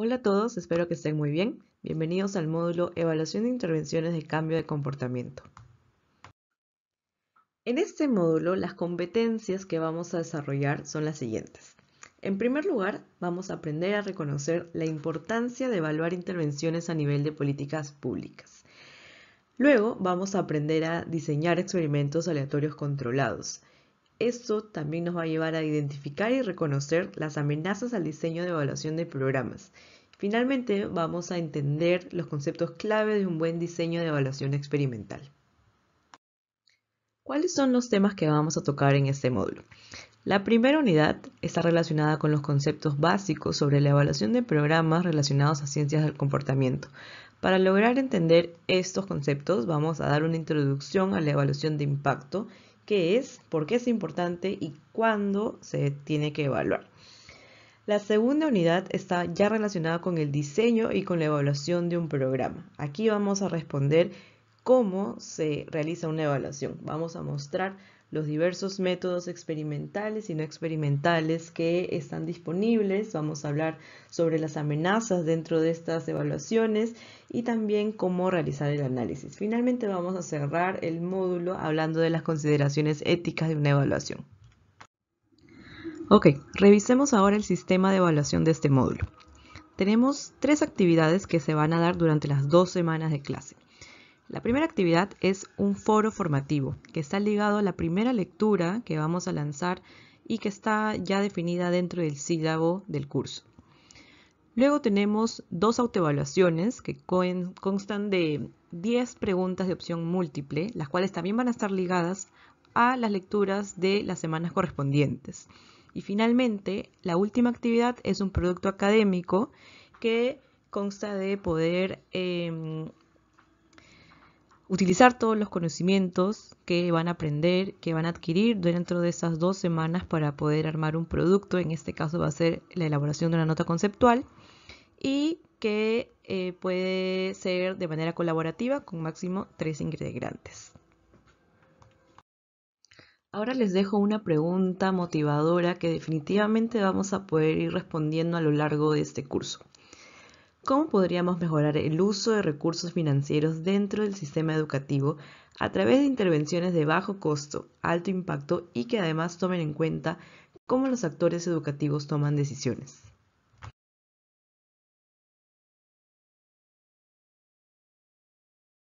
Hola a todos, espero que estén muy bien. Bienvenidos al módulo Evaluación de Intervenciones de Cambio de Comportamiento. En este módulo, las competencias que vamos a desarrollar son las siguientes. En primer lugar, vamos a aprender a reconocer la importancia de evaluar intervenciones a nivel de políticas públicas. Luego, vamos a aprender a diseñar experimentos aleatorios controlados. Esto también nos va a llevar a identificar y reconocer las amenazas al diseño de evaluación de programas. Finalmente, vamos a entender los conceptos clave de un buen diseño de evaluación experimental. ¿Cuáles son los temas que vamos a tocar en este módulo? La primera unidad está relacionada con los conceptos básicos sobre la evaluación de programas relacionados a ciencias del comportamiento. Para lograr entender estos conceptos vamos a dar una introducción a la evaluación de impacto, qué es, por qué es importante y cuándo se tiene que evaluar. La segunda unidad está ya relacionada con el diseño y con la evaluación de un programa. Aquí vamos a responder cómo se realiza una evaluación. Vamos a mostrar los diversos métodos experimentales y no experimentales que están disponibles. Vamos a hablar sobre las amenazas dentro de estas evaluaciones y también cómo realizar el análisis. Finalmente vamos a cerrar el módulo hablando de las consideraciones éticas de una evaluación. Ok, revisemos ahora el sistema de evaluación de este módulo. Tenemos tres actividades que se van a dar durante las dos semanas de clase. La primera actividad es un foro formativo que está ligado a la primera lectura que vamos a lanzar y que está ya definida dentro del sílabo del curso. Luego tenemos dos autoevaluaciones que constan de 10 preguntas de opción múltiple, las cuales también van a estar ligadas a las lecturas de las semanas correspondientes. Y finalmente, la última actividad es un producto académico que consta de poder em, utilizar todos los conocimientos que van a aprender, que van a adquirir dentro de esas dos semanas para poder armar un producto, en este caso va a ser la elaboración de una nota conceptual, y que eh, puede ser de manera colaborativa con máximo tres integrantes. Ahora les dejo una pregunta motivadora que definitivamente vamos a poder ir respondiendo a lo largo de este curso cómo podríamos mejorar el uso de recursos financieros dentro del sistema educativo a través de intervenciones de bajo costo, alto impacto y que además tomen en cuenta cómo los actores educativos toman decisiones.